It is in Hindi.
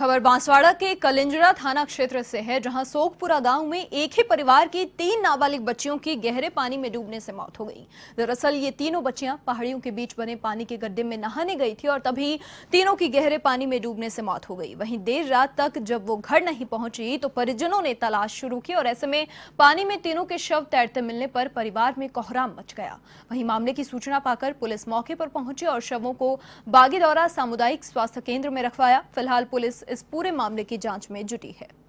खबर बांसवाड़ा के कलिंजरा थाना क्षेत्र से है जहां सोकपुरा गांव में एक ही परिवार की तीन नाबालिग बच्चियों की गहरे पानी में डूबने से मौत हो गई दरअसल ये तीनों बच्चियां पहाड़ियों के बीच बने पानी के गड्ढे में नहाने गई थी और तभी तीनों की गहरे पानी में डूबने से मौत हो गई वहीं देर रात तक जब वो घर नहीं पहुंची तो परिजनों ने तलाश शुरू की और ऐसे में पानी में तीनों के शव तैरते मिलने पर परिवार में कोहराम मच गया वहीं मामले की सूचना पाकर पुलिस मौके पर पहुंची और शवों को बागीदौरा सामुदायिक स्वास्थ्य केंद्र में रखवाया फिलहाल पुलिस इस पूरे मामले की जांच में जुटी है